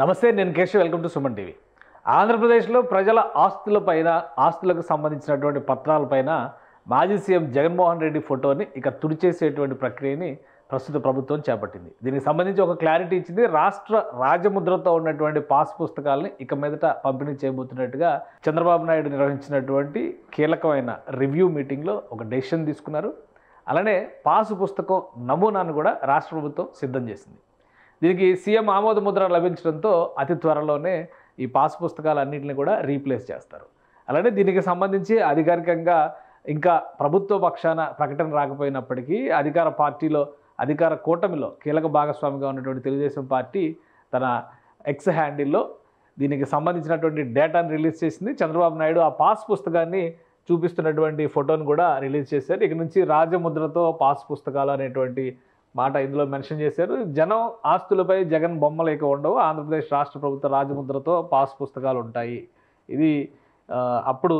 నమస్తే నేను Keshav welcome to Suman TV ఆంధ్రప్రదేశ్లో ప్రజల ఆస్తులపైన ఆస్తులకు సంబంధించినటువంటి పత్రాలపైన మాజీ సీఎం జగన్మోహన్ రెడ్డి ఫోటోని ఇక తుడిచేసేటువంటి ప్రక్రియని ప్రస్తుత ప్రభుత్వం చేపట్టింది దీనికి సంబంధించి ఒక క్లారిటీ ఇచ్చింది రాష్ట్ర రాజముద్రతో ఉన్నటువంటి పాస్ పుస్తకాలని ఇక మీదట పంపిణీ చేయబోతున్నట్టుగా చంద్రబాబు నాయుడు నిర్వహించినటువంటి కీలకమైన రివ్యూ మీటింగ్లో ఒక డెసిషన్ తీసుకున్నారు అలానే పాసు పుస్తకం నమూనాను కూడా రాష్ట్ర ప్రభుత్వం సిద్ధం చేసింది దీనికి సీఎం ఆమోద ముద్ర లభించడంతో అతి త్వరలోనే ఈ పాస్ పుస్తకాలన్నింటిని కూడా రీప్లేస్ చేస్తారు అలానే దీనికి సంబంధించి అధికారికంగా ఇంకా ప్రభుత్వ పక్షాన ప్రకటన రాకపోయినప్పటికీ అధికార పార్టీలో అధికార కూటమిలో కీలక భాగస్వామిగా ఉన్నటువంటి తెలుగుదేశం పార్టీ తన ఎక్స్ హ్యాండిల్లో దీనికి సంబంధించినటువంటి డేటాను రిలీజ్ చేసింది చంద్రబాబు నాయుడు ఆ పాస్ పుస్తకాన్ని చూపిస్తున్నటువంటి ఫోటోను కూడా రిలీజ్ చేశారు ఇక నుంచి రాజముద్రతో పాస్ పుస్తకాలు అనేటువంటి మాట ఇందులో మెన్షన్ చేశారు జనం ఆస్తులపై జగన్ బొమ్మలు ఇక ఉండవు ఆంధ్రప్రదేశ్ రాష్ట్ర ప్రభుత్వ రాజముద్రతో పాస్ పుస్తకాలు ఉంటాయి ఇది అప్పుడు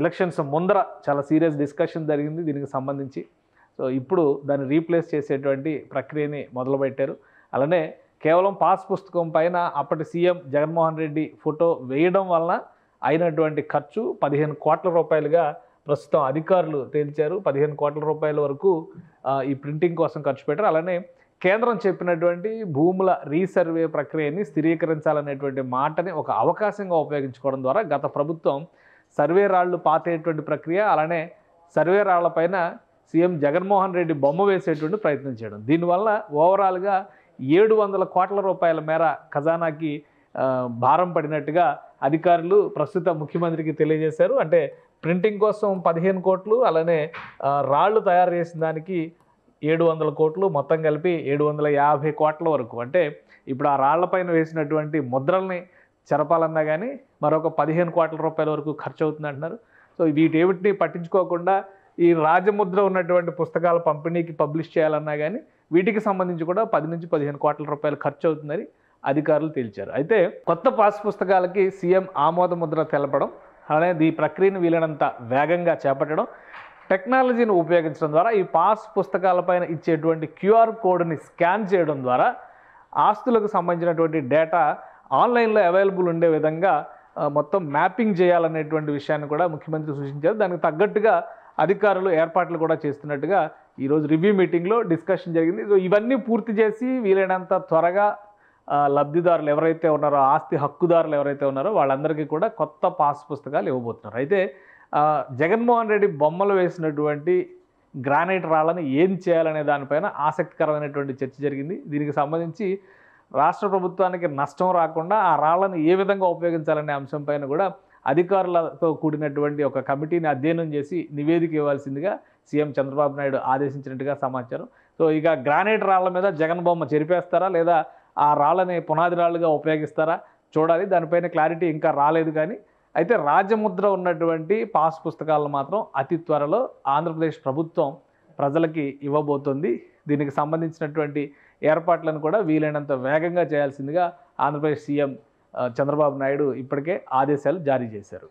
ఎలక్షన్స్ ముందర చాలా సీరియస్ డిస్కషన్ జరిగింది దీనికి సంబంధించి సో ఇప్పుడు దాన్ని రీప్లేస్ చేసేటువంటి ప్రక్రియని మొదలుపెట్టారు అలానే కేవలం పాస్ పుస్తకం పైన అప్పటి సీఎం జగన్మోహన్ రెడ్డి ఫోటో వేయడం వలన అయినటువంటి ఖర్చు పదిహేను కోట్ల రూపాయలుగా ప్రస్తుతం అధికారులు తేల్చారు పదిహేను కోట్ల రూపాయల వరకు ఈ ప్రింటింగ్ కోసం ఖర్చు పెట్టారు అలానే కేంద్రం చెప్పినటువంటి భూముల రీసర్వే ప్రక్రియని స్థిరీకరించాలనేటువంటి మాటని ఒక అవకాశంగా ఉపయోగించుకోవడం ద్వారా గత ప్రభుత్వం సర్వే రాళ్లు పాతేటువంటి ప్రక్రియ అలానే సర్వే రాళ్లపైన సీఎం జగన్మోహన్ రెడ్డి బొమ్మ వేసేటువంటి ప్రయత్నం చేయడం దీనివల్ల ఓవరాల్గా ఏడు వందల కోట్ల రూపాయల మేర ఖజానాకి భారం పడినట్టుగా అధికారులు ప్రస్తుత ముఖ్యమంత్రికి తెలియజేశారు అంటే ప్రింటింగ్ కోసం పదిహేను కోట్లు అలానే రాళ్లు తయారు చేసిన దానికి ఏడు వందల కోట్లు మొత్తం కలిపి ఏడు వందల యాభై కోట్ల వరకు అంటే ఇప్పుడు ఆ రాళ్లపైన వేసినటువంటి ముద్రల్ని చెరపాలన్నా కానీ మరొక పదిహేను కోట్ల రూపాయల వరకు ఖర్చు అవుతుంది అంటున్నారు సో వీటేమిటిని పట్టించుకోకుండా ఈ రాజముద్ర ఉన్నటువంటి పుస్తకాల పంపిణీకి పబ్లిష్ చేయాలన్నా కానీ వీటికి సంబంధించి కూడా పది నుంచి పదిహేను కోట్ల రూపాయలు ఖర్చు అవుతుందని అధికారులు తేల్చారు అయితే కొత్త పాస్ పుస్తకాలకి సీఎం ఆమోద ముద్ర తెలపడం అలానే ఈ ప్రక్రియను వీలైనంత వేగంగా చేపట్టడం టెక్నాలజీని ఉపయోగించడం ద్వారా ఈ పాస్ పుస్తకాలపైన ఇచ్చేటువంటి క్యూఆర్ కోడ్ని స్కాన్ చేయడం ద్వారా ఆస్తులకు సంబంధించినటువంటి డేటా ఆన్లైన్లో అవైలబుల్ ఉండే విధంగా మొత్తం మ్యాపింగ్ చేయాలనేటువంటి విషయాన్ని కూడా ముఖ్యమంత్రి సూచించారు దానికి తగ్గట్టుగా అధికారులు ఏర్పాట్లు కూడా చేస్తున్నట్టుగా ఈరోజు రివ్యూ మీటింగ్లో డిస్కషన్ జరిగింది సో ఇవన్నీ పూర్తి చేసి వీలైనంత త్వరగా లబ్ధిదారులు ఎవరైతే ఉన్నారో ఆస్తి హక్కుదారులు ఎవరైతే ఉన్నారో వాళ్ళందరికీ కూడా కొత్త పాస్ పుస్తకాలు ఇవ్వబోతున్నారు అయితే జగన్మోహన్ రెడ్డి బొమ్మలు వేసినటువంటి గ్రానైట్ రాళ్ళని ఏం చేయాలనే దానిపైన ఆసక్తికరమైనటువంటి చర్చ జరిగింది దీనికి సంబంధించి రాష్ట్ర ప్రభుత్వానికి నష్టం రాకుండా ఆ రాళ్ళను ఏ విధంగా ఉపయోగించాలనే అంశంపైన కూడా అధికారులతో కూడినటువంటి ఒక కమిటీని అధ్యయనం చేసి నివేదిక ఇవ్వాల్సిందిగా సీఎం చంద్రబాబు నాయుడు ఆదేశించినట్టుగా సమాచారం సో ఇక గ్రానైట్ రాళ్ల మీద జగన్ బొమ్మ చెరిపేస్తారా లేదా ఆ రాళ్ళని పునాది రాళ్ళుగా ఉపయోగిస్తారా చూడాలి దానిపైన క్లారిటీ ఇంకా రాలేదు కానీ అయితే రాజముద్ర ఉన్నటువంటి పాస్ పుస్తకాలను మాత్రం అతి త్వరలో ఆంధ్రప్రదేశ్ ప్రభుత్వం ప్రజలకి ఇవ్వబోతుంది దీనికి సంబంధించినటువంటి ఏర్పాట్లను కూడా వీలైనంత వేగంగా చేయాల్సిందిగా ఆంధ్రప్రదేశ్ సీఎం చంద్రబాబు నాయుడు ఇప్పటికే ఆదేశాలు జారీ చేశారు